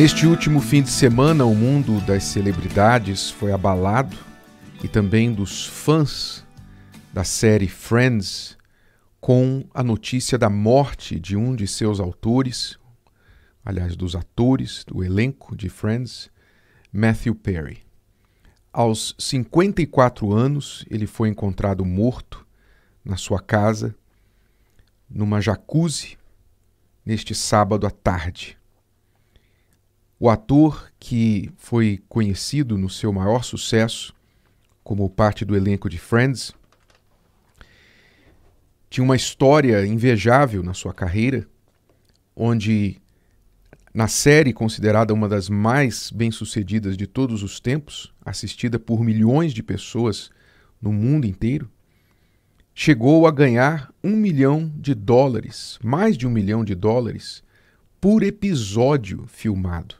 Neste último fim de semana, o mundo das celebridades foi abalado e também dos fãs da série Friends com a notícia da morte de um de seus autores, aliás, dos atores do elenco de Friends, Matthew Perry. Aos 54 anos, ele foi encontrado morto na sua casa, numa jacuzzi, neste sábado à tarde. O ator que foi conhecido no seu maior sucesso como parte do elenco de Friends tinha uma história invejável na sua carreira, onde na série considerada uma das mais bem-sucedidas de todos os tempos, assistida por milhões de pessoas no mundo inteiro, chegou a ganhar um milhão de dólares, mais de um milhão de dólares, por episódio filmado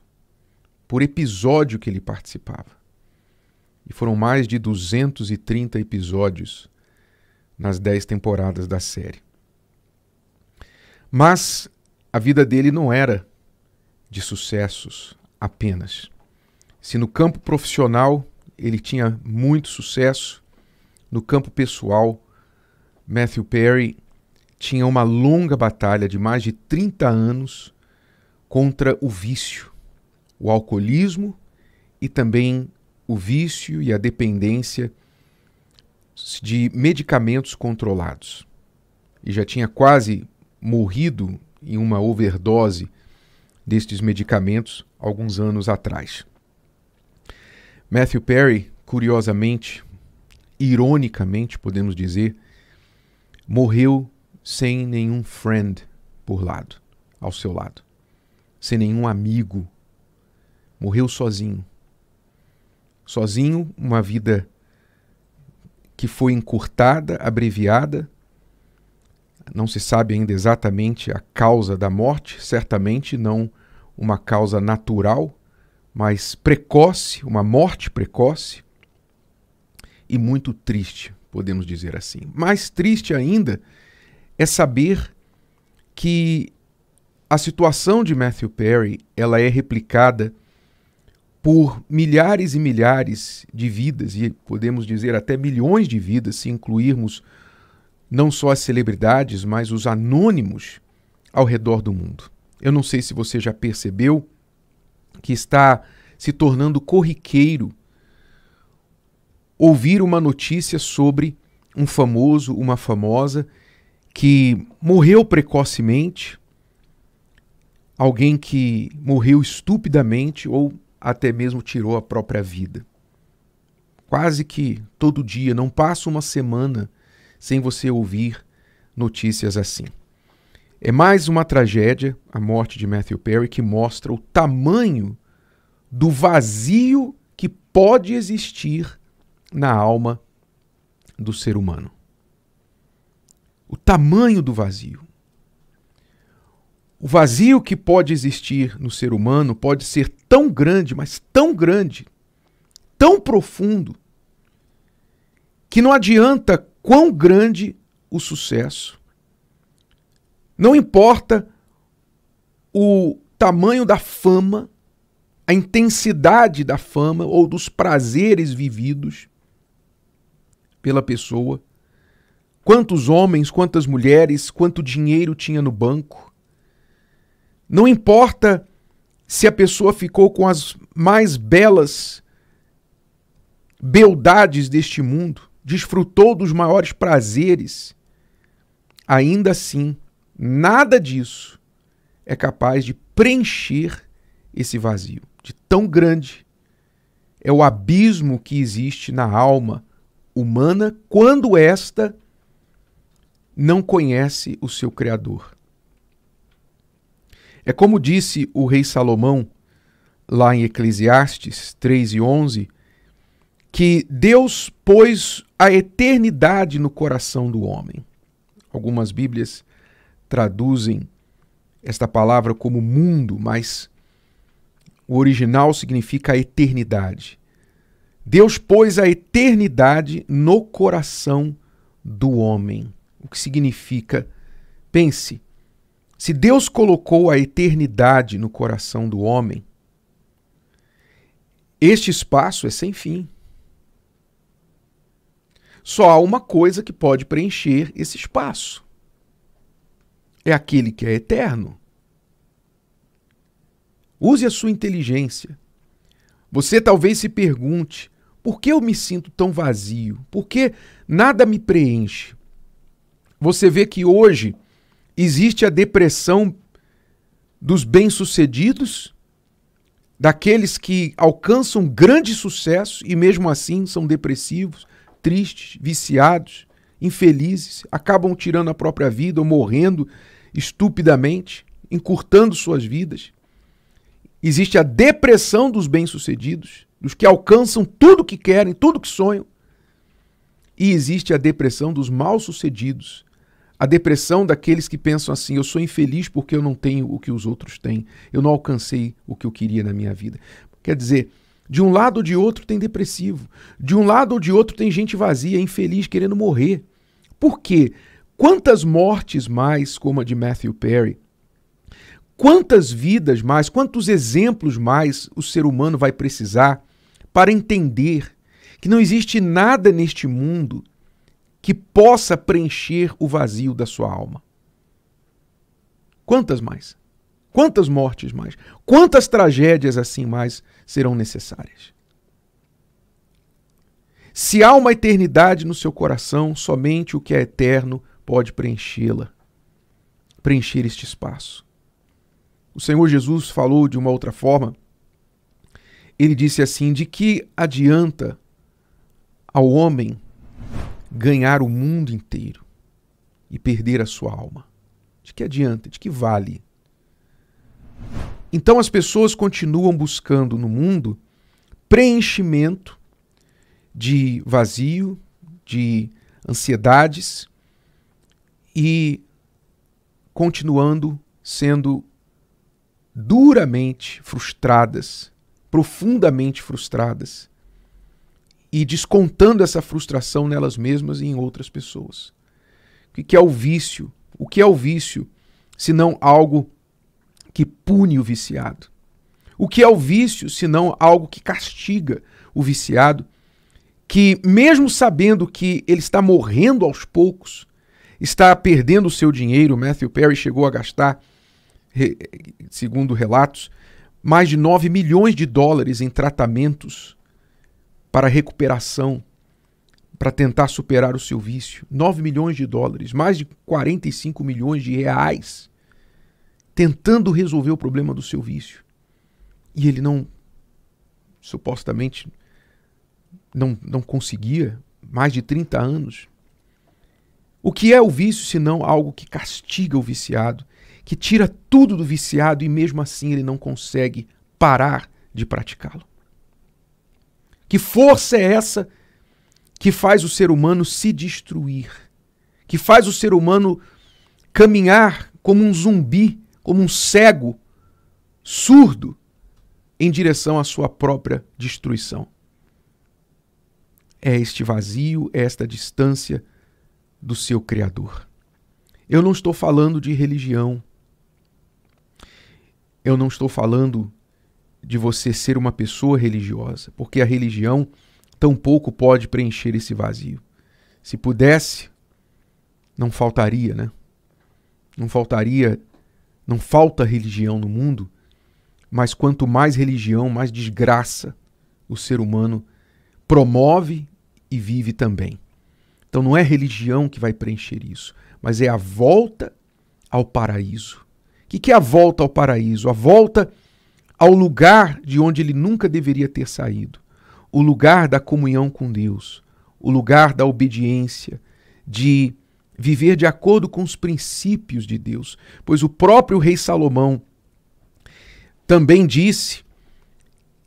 por episódio que ele participava. E foram mais de 230 episódios nas 10 temporadas da série. Mas a vida dele não era de sucessos apenas. Se no campo profissional ele tinha muito sucesso, no campo pessoal, Matthew Perry tinha uma longa batalha de mais de 30 anos contra o vício o alcoolismo e também o vício e a dependência de medicamentos controlados. E já tinha quase morrido em uma overdose destes medicamentos alguns anos atrás. Matthew Perry, curiosamente, ironicamente, podemos dizer, morreu sem nenhum friend por lado, ao seu lado, sem nenhum amigo Morreu sozinho. Sozinho, uma vida que foi encurtada, abreviada. Não se sabe ainda exatamente a causa da morte, certamente não uma causa natural, mas precoce, uma morte precoce e muito triste, podemos dizer assim. Mais triste ainda é saber que a situação de Matthew Perry ela é replicada por milhares e milhares de vidas, e podemos dizer até milhões de vidas, se incluirmos não só as celebridades, mas os anônimos ao redor do mundo. Eu não sei se você já percebeu que está se tornando corriqueiro ouvir uma notícia sobre um famoso, uma famosa que morreu precocemente, alguém que morreu estupidamente ou até mesmo tirou a própria vida. Quase que todo dia, não passa uma semana sem você ouvir notícias assim. É mais uma tragédia, a morte de Matthew Perry, que mostra o tamanho do vazio que pode existir na alma do ser humano. O tamanho do vazio. O vazio que pode existir no ser humano pode ser tão grande, mas tão grande, tão profundo, que não adianta quão grande o sucesso. Não importa o tamanho da fama, a intensidade da fama ou dos prazeres vividos pela pessoa, quantos homens, quantas mulheres, quanto dinheiro tinha no banco, não importa se a pessoa ficou com as mais belas beldades deste mundo, desfrutou dos maiores prazeres, ainda assim, nada disso é capaz de preencher esse vazio de tão grande é o abismo que existe na alma humana quando esta não conhece o seu criador. É como disse o rei Salomão, lá em Eclesiastes 3 e 11, que Deus pôs a eternidade no coração do homem. Algumas Bíblias traduzem esta palavra como mundo, mas o original significa a eternidade. Deus pôs a eternidade no coração do homem, o que significa, pense, se Deus colocou a eternidade no coração do homem, este espaço é sem fim. Só há uma coisa que pode preencher esse espaço: é aquele que é eterno. Use a sua inteligência. Você talvez se pergunte: por que eu me sinto tão vazio? Por que nada me preenche? Você vê que hoje Existe a depressão dos bem-sucedidos, daqueles que alcançam grande sucesso e mesmo assim são depressivos, tristes, viciados, infelizes, acabam tirando a própria vida ou morrendo estupidamente, encurtando suas vidas. Existe a depressão dos bem-sucedidos, dos que alcançam tudo que querem, tudo que sonham. E existe a depressão dos mal-sucedidos, a depressão daqueles que pensam assim: eu sou infeliz porque eu não tenho o que os outros têm, eu não alcancei o que eu queria na minha vida. Quer dizer, de um lado ou de outro tem depressivo, de um lado ou de outro tem gente vazia, infeliz, querendo morrer. Por quê? Quantas mortes mais, como a de Matthew Perry? Quantas vidas mais, quantos exemplos mais o ser humano vai precisar para entender que não existe nada neste mundo que possa preencher o vazio da sua alma. Quantas mais? Quantas mortes mais? Quantas tragédias assim mais serão necessárias? Se há uma eternidade no seu coração, somente o que é eterno pode preenchê-la, preencher este espaço. O Senhor Jesus falou de uma outra forma. Ele disse assim: De que adianta ao homem ganhar o mundo inteiro e perder a sua alma? De que adianta? De que vale? Então as pessoas continuam buscando no mundo preenchimento de vazio, de ansiedades e continuando sendo duramente frustradas, profundamente frustradas e descontando essa frustração nelas mesmas e em outras pessoas. O que é o vício? O que é o vício senão algo que pune o viciado? O que é o vício senão algo que castiga o viciado, que, mesmo sabendo que ele está morrendo aos poucos, está perdendo o seu dinheiro, Matthew Perry chegou a gastar, segundo relatos, mais de 9 milhões de dólares em tratamentos para recuperação, para tentar superar o seu vício. 9 milhões de dólares, mais de 45 milhões de reais, tentando resolver o problema do seu vício. E ele não, supostamente, não, não conseguia, mais de 30 anos. O que é o vício se não algo que castiga o viciado, que tira tudo do viciado e mesmo assim ele não consegue parar de praticá-lo? Que força é essa que faz o ser humano se destruir? Que faz o ser humano caminhar como um zumbi, como um cego, surdo, em direção à sua própria destruição? É este vazio, é esta distância do seu Criador. Eu não estou falando de religião. Eu não estou falando de você ser uma pessoa religiosa, porque a religião tampouco pode preencher esse vazio. Se pudesse, não faltaria, né? Não faltaria, não falta religião no mundo, mas quanto mais religião, mais desgraça o ser humano promove e vive também. Então não é religião que vai preencher isso, mas é a volta ao paraíso. O que é a volta ao paraíso? A volta ao lugar de onde ele nunca deveria ter saído, o lugar da comunhão com Deus, o lugar da obediência, de viver de acordo com os princípios de Deus. Pois o próprio rei Salomão também disse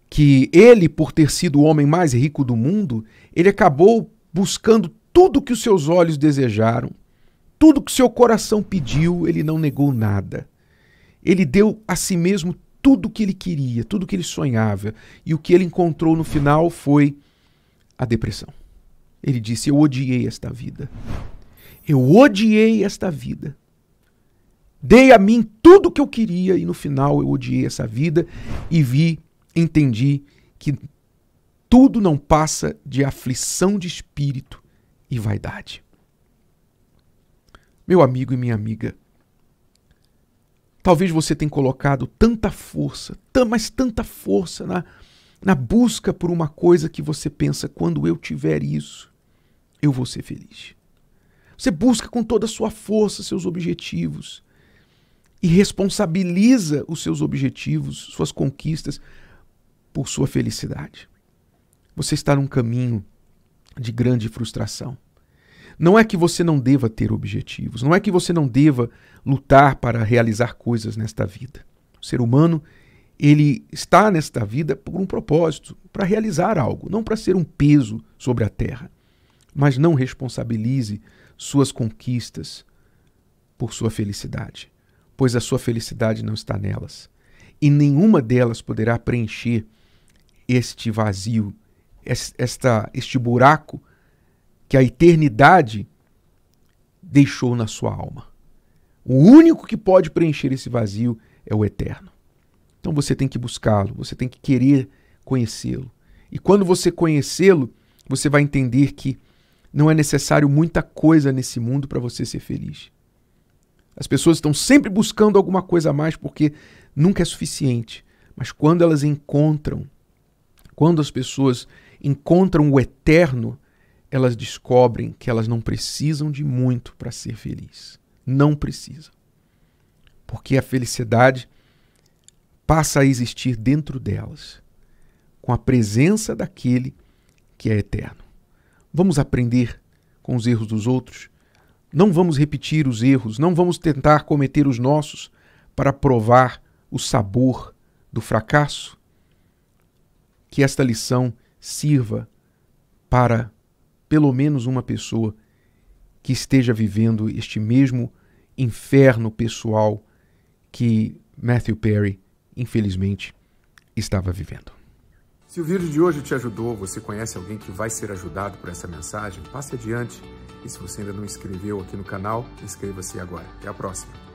que ele, por ter sido o homem mais rico do mundo, ele acabou buscando tudo que os seus olhos desejaram, tudo que seu coração pediu, ele não negou nada. Ele deu a si mesmo tudo que ele queria, tudo que ele sonhava. E o que ele encontrou no final foi a depressão. Ele disse: Eu odiei esta vida. Eu odiei esta vida. Dei a mim tudo o que eu queria e no final eu odiei essa vida e vi, entendi que tudo não passa de aflição de espírito e vaidade. Meu amigo e minha amiga, Talvez você tenha colocado tanta força, mas tanta força na, na busca por uma coisa que você pensa: quando eu tiver isso, eu vou ser feliz. Você busca com toda a sua força seus objetivos e responsabiliza os seus objetivos, suas conquistas, por sua felicidade. Você está num caminho de grande frustração. Não é que você não deva ter objetivos, não é que você não deva lutar para realizar coisas nesta vida. O ser humano, ele está nesta vida por um propósito, para realizar algo, não para ser um peso sobre a terra. Mas não responsabilize suas conquistas por sua felicidade, pois a sua felicidade não está nelas. E nenhuma delas poderá preencher este vazio, esta, este buraco que a eternidade deixou na sua alma. O único que pode preencher esse vazio é o eterno. Então você tem que buscá-lo, você tem que querer conhecê-lo. E quando você conhecê-lo, você vai entender que não é necessário muita coisa nesse mundo para você ser feliz. As pessoas estão sempre buscando alguma coisa a mais porque nunca é suficiente. Mas quando elas encontram, quando as pessoas encontram o eterno, elas descobrem que elas não precisam de muito para ser feliz. Não precisam. Porque a felicidade passa a existir dentro delas, com a presença daquele que é eterno. Vamos aprender com os erros dos outros. Não vamos repetir os erros, não vamos tentar cometer os nossos para provar o sabor do fracasso. Que esta lição sirva para pelo menos uma pessoa que esteja vivendo este mesmo inferno pessoal que Matthew Perry, infelizmente, estava vivendo. Se o vídeo de hoje te ajudou, você conhece alguém que vai ser ajudado por essa mensagem, passe adiante. E se você ainda não inscreveu aqui no canal, inscreva-se agora. Até a próxima.